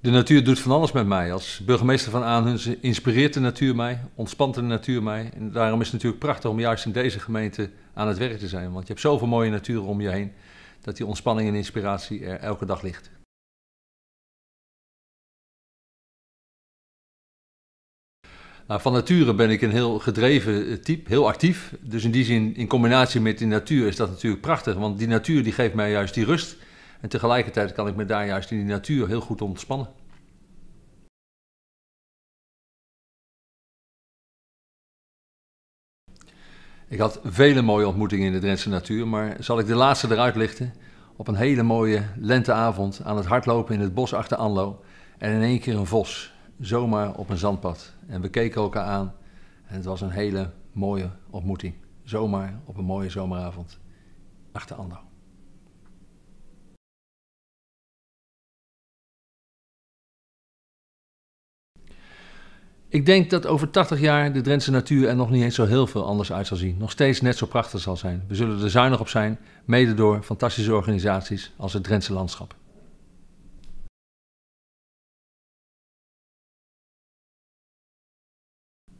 De natuur doet van alles met mij. Als burgemeester van Aanhunzen inspireert de natuur mij, ontspant de natuur mij. En daarom is het natuurlijk prachtig om juist in deze gemeente aan het werk te zijn. Want je hebt zoveel mooie natuur om je heen, dat die ontspanning en inspiratie er elke dag ligt. Nou, van nature ben ik een heel gedreven type, heel actief. Dus in die zin, in combinatie met de natuur, is dat natuurlijk prachtig. Want die natuur die geeft mij juist die rust en tegelijkertijd kan ik me daar juist in die natuur heel goed ontspannen. Ik had vele mooie ontmoetingen in de Drentse natuur, maar zal ik de laatste eruit lichten? Op een hele mooie lenteavond aan het hardlopen in het bos achter Anlo. En in één keer een vos, zomaar op een zandpad. En we keken elkaar aan en het was een hele mooie ontmoeting. Zomaar op een mooie zomeravond achter Anlo. Ik denk dat over 80 jaar de Drentse natuur er nog niet eens zo heel veel anders uit zal zien. Nog steeds net zo prachtig zal zijn. We zullen er zuinig op zijn, mede door fantastische organisaties als het Drentse Landschap.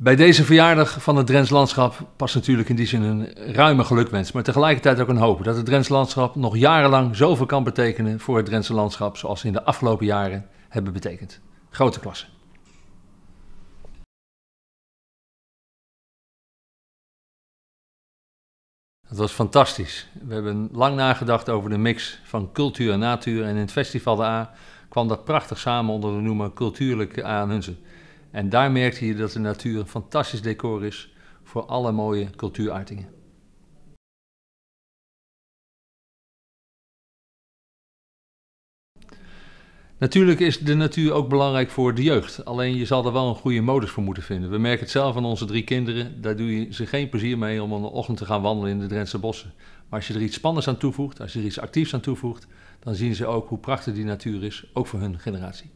Bij deze verjaardag van het Drentse Landschap past natuurlijk in die zin een ruime gelukwens, maar tegelijkertijd ook een hoop dat het Drentse Landschap nog jarenlang zoveel kan betekenen voor het Drentse Landschap zoals ze in de afgelopen jaren hebben betekend. Grote klasse. Dat was fantastisch. We hebben lang nagedacht over de mix van cultuur en natuur. En in het Festival de A kwam dat prachtig samen onder de noemer cultuurlijke A Hunzen. En daar merkte je dat de natuur een fantastisch decor is voor alle mooie cultuuruitingen. Natuurlijk is de natuur ook belangrijk voor de jeugd. Alleen je zal er wel een goede modus voor moeten vinden. We merken het zelf aan onze drie kinderen. Daar doe je ze geen plezier mee om een ochtend te gaan wandelen in de Drentse bossen. Maar als je er iets spannends aan toevoegt, als je er iets actiefs aan toevoegt, dan zien ze ook hoe prachtig die natuur is, ook voor hun generatie.